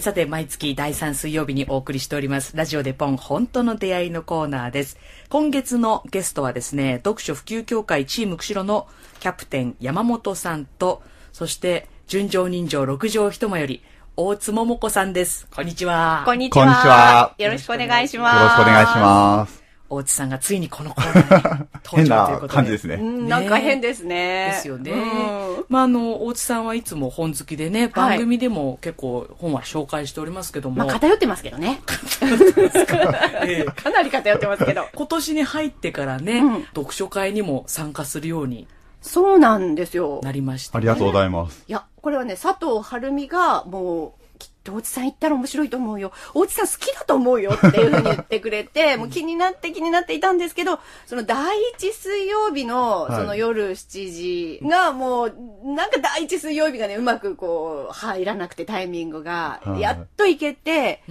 さて、毎月第3水曜日にお送りしております、ラジオでポン、本当の出会いのコーナーです。今月のゲストはですね、読書普及協会チーム釧路のキャプテン山本さんと、そして、純情人情六条一間より、大津桃子さんです。こんにちは。こんにちは。よろしくお願いします。よろしくお願いします。大津さんがついにこのコーナーに登場ということで。変な感じですね。なんか変ですね。ですよね。まあ、あの、大津さんはいつも本好きでね、番組でも結構本は紹介しておりますけども。まあ、偏ってますけどね。かなり偏ってますけど。今年に入ってからね、読書会にも参加するように。そうなんですよ。なりました、ありがとうございます。いや、これはね、佐藤晴美がもう、お大さん行ったら面白いと思うよ。おじさん好きだと思うよっていうふうに言ってくれて、もう気になって気になっていたんですけど、その第一水曜日のその夜7時がもう、なんか第一水曜日がね、うまくこう入らなくてタイミングが、やっと行けて、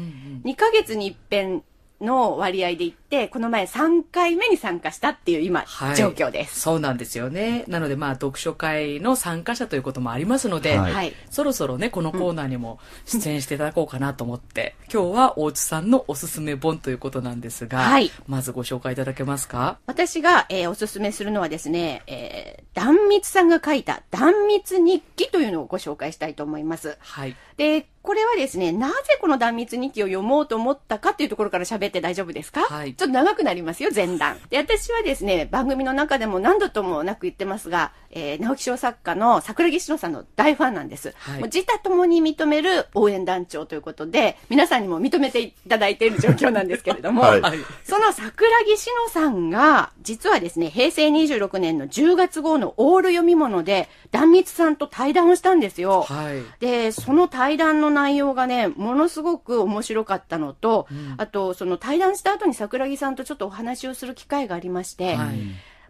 2ヶ月に一遍の割合で行って、、この前3回目に参加したっていう今、はい、状況です。そうなんですよね。なのでまあ読書会の参加者ということもありますので、はい、そろそろね、このコーナーにも出演していただこうかなと思って、うん、今日は大津さんのおすすめ本ということなんですが、はい、まずご紹介いただけますか私が、えー、おすすめするのはですね、えー、壇蜜さんが書いた壇蜜日記というのをご紹介したいと思います。はい。で、これはですね、なぜこの断密日記を読もうと思ったかというところから喋って大丈夫ですかはい。ちょっと長くなりますよ、前段。で、私はですね、番組の中でも何度ともなく言ってますが、えー、直木賞作家の桜木乃さんの大ファンなんです。はい、もう自他ともに認める応援団長ということで、皆さんにも認めていただいている状況なんですけれども、はい、その桜木乃さんが、実はですね、平成26年の10月号のオール読み物で、壇蜜さんと対談をしたんですよ。はい、で、その対談の内容がね、ものすごく面白かったのと、うん、あと、その対談した後に桜木さんとちょっとお話をする機会がありまして、はい、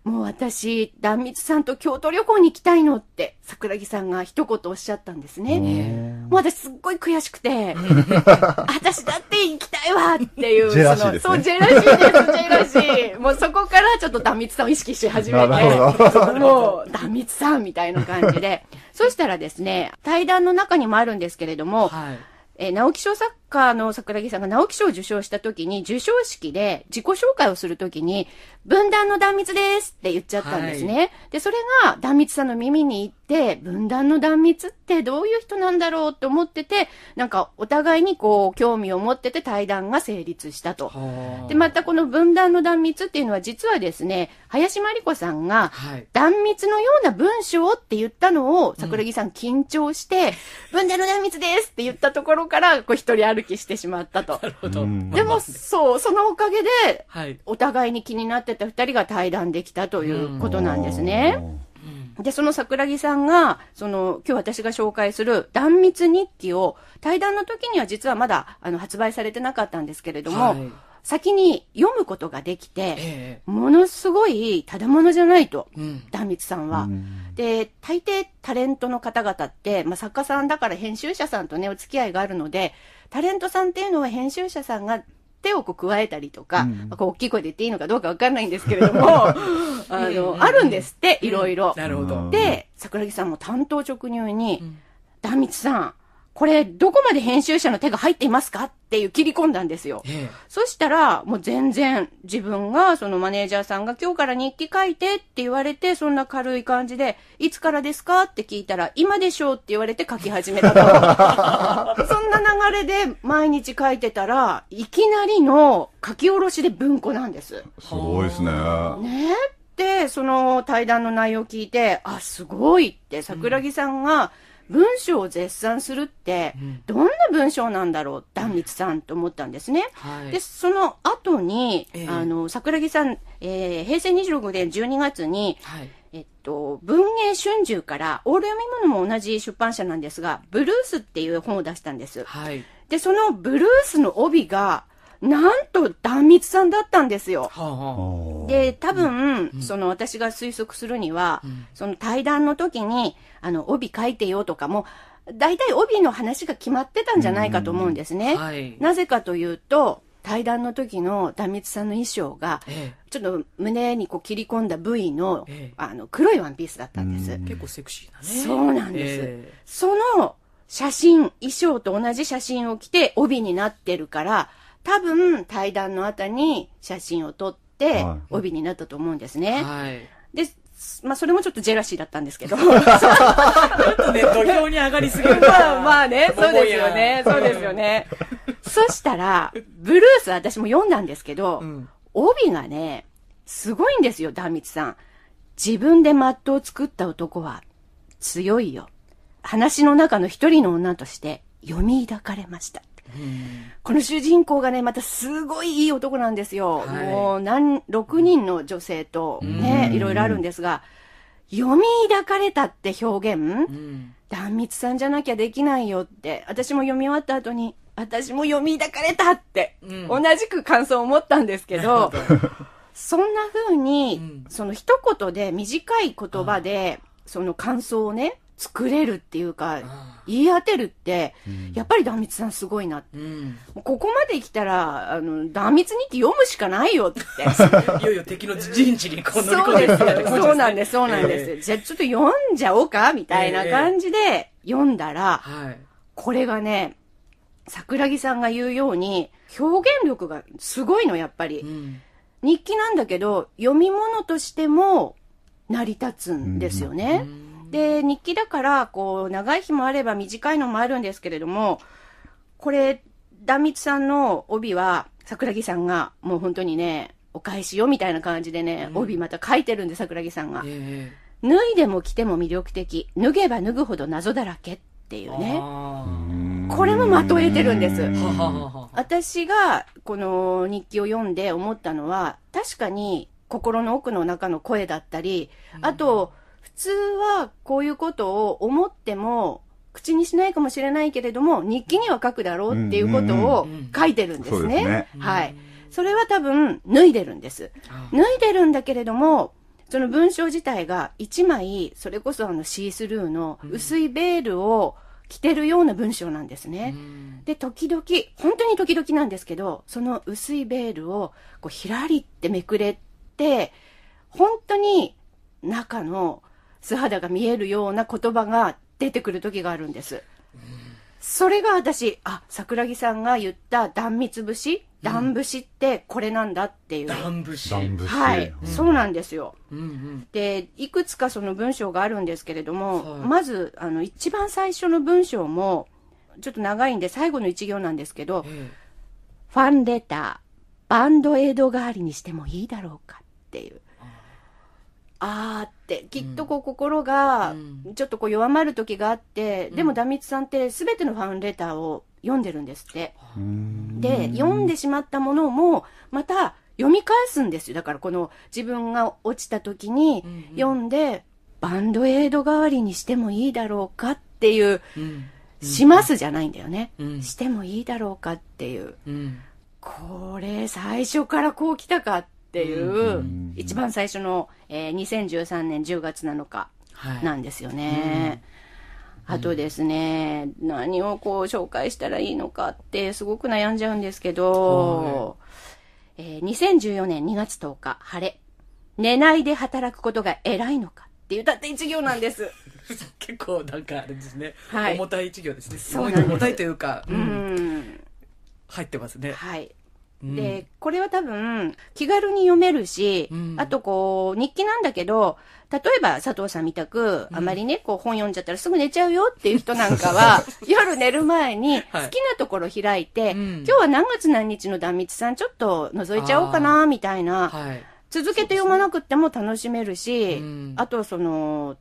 もう私、壇蜜さんと京都旅行に行きたいのって、桜木さんが一言おっしゃったんですね。もう私すっごい悔しくて、私だって行きたいわっていう、ジェラシー、ね、そう、ジェラシーでジェラシー。もうそこからちょっと壇蜜さんを意識し始めて、もう壇蜜さんみたいな感じで。そしたらですね、対談の中にもあるんですけれども、はい、え直木賞作家の桜木さんが直木賞を受賞した時に、受賞式で自己紹介をする時に、分断の断密ですって言っちゃったんですね。はい、で、それが断密さんの耳に行って、分断の断密ってどういう人なんだろうと思ってて、なんかお互いにこう、興味を持ってて対談が成立したと。で、またこの分断の断密っていうのは実はですね、林真理子さんが、断密のような文章って言ったのを、桜木さん緊張して、分断の断密ですって言ったところから、こう一人歩歩きしてしまったと。なるほど。でも、そう、そのおかげで、はい、お互いに気になってた二人が対談できたということなんですね。で、その桜木さんが、その、今日私が紹介する断密日記を、対談の時には実はまだ、あの、発売されてなかったんですけれども、はい、先に読むことができて、えー、ものすごい、ただものじゃないと、うん、断密さんは、うん。で、大抵タレントの方々って、まあ、作家さんだから編集者さんとね、お付き合いがあるので、タレントさんっていうのは編集者さんが手をこう加えたりとか、うん、まあ、こう大きい声で言っていいのかどうかわかんないんですけれども、あの、うん、あるんですって、いろいろ。なるほど。で、桜木さんも担当直入に、壇蜜さん、これどこまで編集者の手が入っていますかっっていう切り込んだんですよ。ええ、そしたら、もう全然自分が、そのマネージャーさんが今日から日記書いてって言われて、そんな軽い感じで、いつからですかって聞いたら、今でしょうって言われて書き始めたと。そんな流れで毎日書いてたら、いきなりの書き下ろしで文庫なんです。すごいですね。ねで、その対談の内容を聞いて、あ、すごいって、桜木さんが、うん文章を絶賛するって、どんな文章なんだろう、壇蜜さんと思ったんですね。はい、で、その後に、えー、あの、桜木さん、えー、平成26年12月に、はい、えっと、文芸春秋からオール読み物も同じ出版社なんですが「ブルース」っていう本を出したんです、はい、でその「ブルース」の帯がなんと壇蜜さんだったんですよ。はあ、で、多分、うん、その私が推測するには、うん、その対談の時に、あの、帯書いてよとかも、大体帯の話が決まってたんじゃないかと思うんですね。はい、なぜかというと、対談の時の壇蜜さんの衣装が、ええ、ちょっと胸にこう切り込んだ部位の、え、あの黒いワンピースだったんです。結構セクシーなね。そうなんです。その写真、衣装と同じ写真を着て帯になってるから、多分対談の後に写真を撮って、帯になったと思うんですね。はい、で、まあ、それもちょっとジェラシーだったんですけど。ちょっとね、土俵に上がりすぎる。まあまあね、そうですよね、そうですよね。そしたら、ブルース私も読んだんですけど、うん、帯がね、すごいんですよ、壇蜜さん。自分でマットを作った男は強いよ。話の中の一人の女として読み抱かれました。この主人公がね、またすごいいい男なんですよ。はい、もう何、6人の女性とね、いろいろあるんですが、読み抱かれたって表現、うん、壇蜜さんじゃなきゃできないよって、私も読み終わった後に、私も読み抱かれたって、うん、同じく感想を持ったんですけど、そんな風に、うん、その一言で短い言葉で、その感想をね、作れるっていうか、言い当てるって、やっぱり壇蜜さんすごいなって。うん、ここまで来たら、あの、壇蜜日記読むしかないよって。いよいよ敵の陣地にこんなりでそうです。そうなんです、そうなんです。じゃあちょっと読んじゃおうか、みたいな感じで読んだら、これがね、桜木さんが言うように、表現力がすごいの、やっぱり。うん、日記なんだけど、読み物としても成り立つんですよね。うんで、日記だから、こう、長い日もあれば短いのもあるんですけれども、これ、壇蜜さんの帯は、桜木さんが、もう本当にね、お返しよみたいな感じでね、帯また書いてるんで、桜木さんが。脱いでも着ても魅力的。脱げば脱ぐほど謎だらけっていうね。これもまとえてるんです。私が、この日記を読んで思ったのは、確かに、心の奥の中の声だったり、あと、通はこういうことを思っても、口にしないかもしれないけれども、日記には書くだろうっていうことを書いてるんですね。うすねはい。それは多分、脱いでるんです。脱いでるんだけれども、その文章自体が一枚、それこそあのシースルーの薄いベールを着てるような文章なんですね。で、時々、本当に時々なんですけど、その薄いベールをこうひらりってめくれて、本当に中の素肌が見えるような言葉が出てくる時があるんです。それが私、あ、桜木さんが言った断蜜節、断節ってこれなんだっていう。断節はい、そうなんですよ、で、いくつかその文章があるんですけれども、まず、あの、一番最初の文章も、ちょっと長いんで最後の一行なんですけど、ファンレター、バンドエイド代わりにしてもいいだろうかっていう。あーっってきっとこう心がちょっとこう弱まる時があって、うん、でも壇蜜さんって全てのファンレターを読んでるんですって。で読んでしまったものもまた読み返すんですよだからこの自分が落ちた時に読んで、うんうん、バンドエイド代わりにしてもいいだろうかっていう、うん、しますじゃないんだよね、うん、してもいいだろうかっていう、うん、これ最初からこう来たかって。っていう、一番最初の、えー、2013年10月7日なんですよね。はい、あとですね、何をこう紹介したらいいのかってすごく悩んじゃうんですけど、はい、えー、2014年2月10日、晴れ。寝ないで働くことが偉いのかっていうたって一行なんです。結構なんかあれですね、はい、重たい一行ですね。すごい重たいというか、うん、入ってますね。はい。で、これは多分気軽に読めるし、うん、あとこう日記なんだけど、例えば佐藤さんみたく、あまりね、こう本読んじゃったらすぐ寝ちゃうよっていう人なんかは、夜寝る前に好きなところ開いて、はい、今日は何月何日の壇蜜さんちょっと覗いちゃおうかな、みたいな、はい、続けて読まなくても楽しめるし、ねうん、あとその、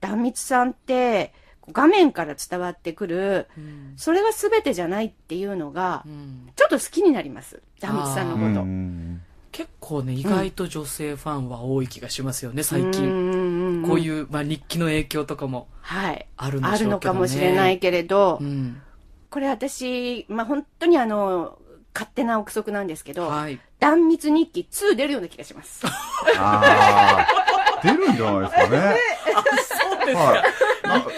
壇蜜さんって、画面から伝わってくる、うん、それが全てじゃないっていうのが、うん、ちょっと好きになりますミ蜜さんのこと。結構ね意外と女性ファンは多い気がしますよね、最近こういう、まあ、日記の影響とかもあるんでしょうけど、ねはい、あるのかもしれないけれど、これ私、まあ、本当にあの勝手な憶測なんですけど、はい、断密日記2出るような気がします。出るんじゃないですかね。そうですか。はい、なんか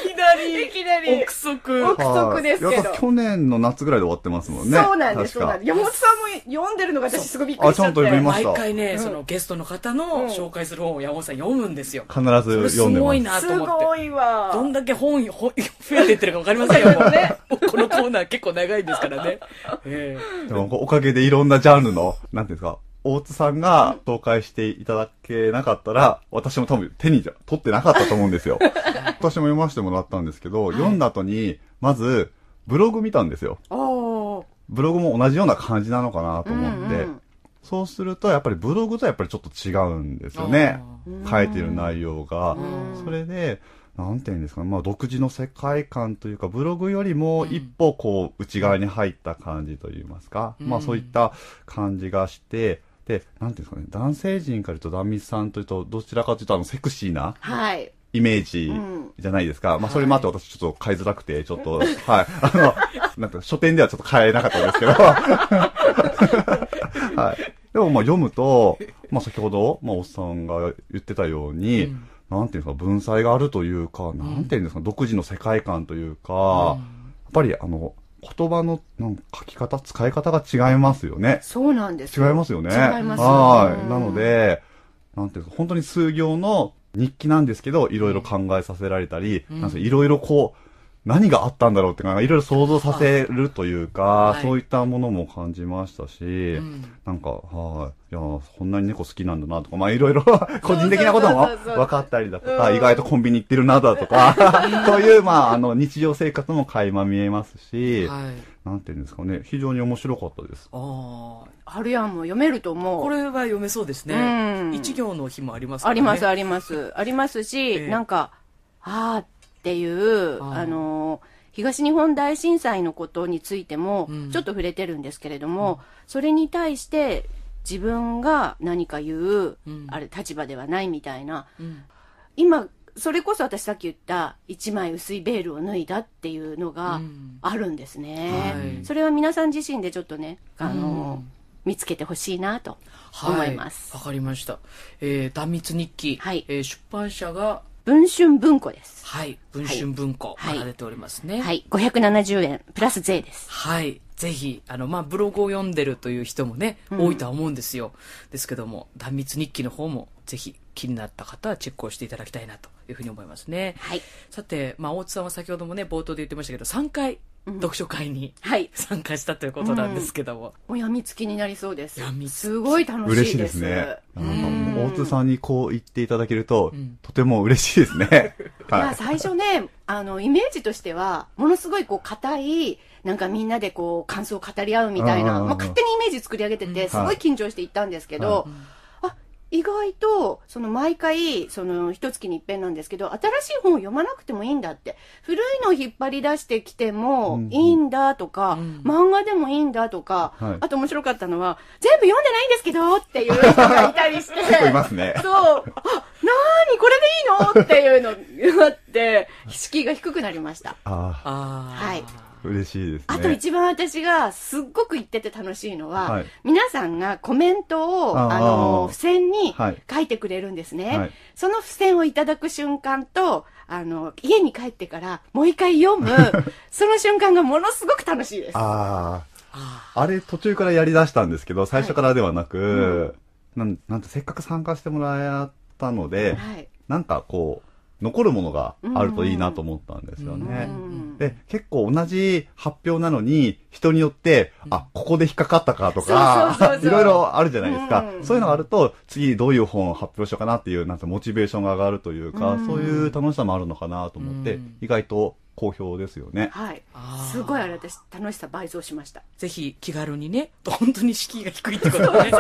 り、いきなり、憶測。憶測ですけど。去年の夏ぐらいで終わってますもんね。そうなんです、そうなんです。山本さんも読んでるのが私すごいびっくりしちゃって。あ、ちゃんと読みました。毎回ね、そのゲストの方の紹介する本を山本さん読むんですよ。必ず読んでます。すごいなと思って。すごいわ。どんだけ本、本増えてってるかわかりませんよ、もう。ね、このコーナー結構長いんですからね。ええ。でもおかげでいろんなジャンルの、なんていうんですか、大津さんが紹介していただけなかったら、私も多分手に取ってなかったと思うんですよ。私も読ませてもらったんですけど、はい、読んだ後に、まず、ブログ見たんですよ。ブログも同じような感じなのかなと思って、うんうん、そうするとやっぱりブログとはやっぱりちょっと違うんですよね。書いてる内容が。それで、なんていうんですかね、まあ独自の世界観というか、ブログよりも一歩こう内側に入った感じといいますか、うん、まあそういった感じがして、で、なんていうんですかね、男性陣から言うと、壇蜜さんというと、どちらかというと、あの、セクシーな、はい。イメージじゃないですか。うん、まあ、それもあって私ちょっと買いづらくて、ちょっと、はい、はい。あの、なんか書店ではちょっと買えなかったんですけど。はい。でもまあ読むと、まあ先ほど、まあおっさんが言ってたように、うん、なんていうんですか、文才があるというか、なんていうんですか、うん、独自の世界観というか、やっぱりあの、言葉の書き方、使い方が違いますよね。そうなんです。違いますよね。違います、ね、はい。なので、なんていうか、本当に数行の日記なんですけど、いろいろ考えさせられたり、ん、いろいろこう、何があったんだろうっていろいろ想像させるというか、はい、そういったものも感じましたし、うん、なんか、はい、いや、こんなに猫好きなんだなとか、まあいろいろ 個人的なことも分かったりだとか、意外とコンビニ行ってるなだとか、そ ういう、まあ、あの、日常生活も垣間見えますし、はい、なんていうんですかね、非常に面白かったです。ああ。春やんも読めると思う。これは読めそうですね。一行の日もありますね。あります、あります。ありますし、えー、なんか、ああ、っていう、あの東日本大震災のことについてもちょっと触れてるんですけれども、うん、それに対して自分が何か言う、うん、あれ立場ではないみたいな、うん、今それこそ私さっき言った一枚薄いベールを脱いだっていうのがあるんですね、はい、それは皆さん自身でちょっとねあの、見つけてほしいなと思いますわ、はい、かりました、えー、断密日記、はい、えー、出版社が文春文庫です。はい。文春文庫、はい、られておりますね。はい。570円、プラス税です。はい。ぜひ、あの、まあ、ブログを読んでるという人もね、多いとは思うんですよ。ですけども、断密日記の方も、ぜひ、気になった方はチェックをしていただきたいなというふうに思いますね。はい。さて、まあ、大津さんは先ほどもね、冒頭で言ってましたけど、3回読書会に参加したということなんですけども、うん、おやみつきになりそうですみすごい楽しいですねなん大津さんにこう言っていただけると、うん、とても嬉しいですね、はい、いや最初ねあのイメージとしてはものすごいこう硬いなんかみんなでこう感想を語り合うみたいなまあ、勝手にイメージ作り上げててすごい緊張していったんですけど、はい意外と、その毎回、その一月に一遍なんですけど、新しい本を読まなくてもいいんだって。古いのを引っ張り出してきてもいいんだとか、うんうん、漫画でもいいんだとか、あと面白かったのは、全部読んでないんですけどっていう人がいたりして。結構いますね。そう。あ、なーにこれでいいのっていうのがあって、意識が低くなりました。ああ。はい。嬉しいです、ね、あと一番私がすっごく言ってて楽しいのは、はい、皆さんがコメントをあの付箋に書いてくれるんですね、はい、その付箋をいただく瞬間とあの家に帰ってからもう一回読む その瞬間がものすごく楽しいですああれ途中からやりだしたんですけど最初からではなく、はいうん、なんなんとせっかく参加してもらったので、はい、なんかこう残るものがあるといいなと思ったんですよね。で、結構同じ発表なのに、人によって、あ、ここで引っかかったかとか、いろいろあるじゃないですか。そういうのがあると、次どういう本を発表しようかなっていう、なんてモチベーションが上がるというか、そういう楽しさもあるのかなと思って、意外と好評ですよね。はい。すごいあれ私楽しさ倍増しました。ぜひ気軽にね、本当に敷居が低いってことね。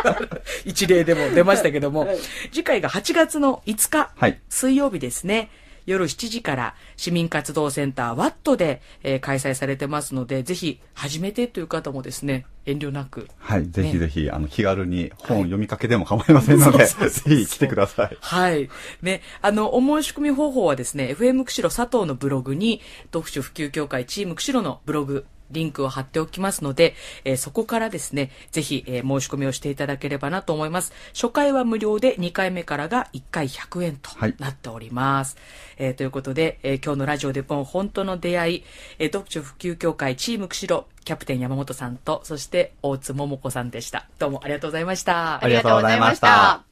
一例でも出ましたけども、はい、次回が8月の5日、はい、水曜日ですね。夜7時から市民活動センターワットで、えー、開催されてますので、ぜひ始めてという方もですね、遠慮なく。はい、ね、ぜひぜひ、あの、気軽に本読みかけでも構いませんので、ぜひ来てください。はい。ね、あの、お申し込み方法はですね、FM 釧路佐藤のブログに、読書普及協会チーム釧路のブログリンクを貼っておきますので、えー、そこからですね、ぜひ、えー、申し込みをしていただければなと思います。初回は無料で、2回目からが1回100円となっております。はい、えー、ということで、え今日のラジオでポン、本当の出会い、え読書普及協会チーム釧路、キャプテン山本さんと、そして大津桃子さんでした。どうもありがとうございました。ありがとうございました。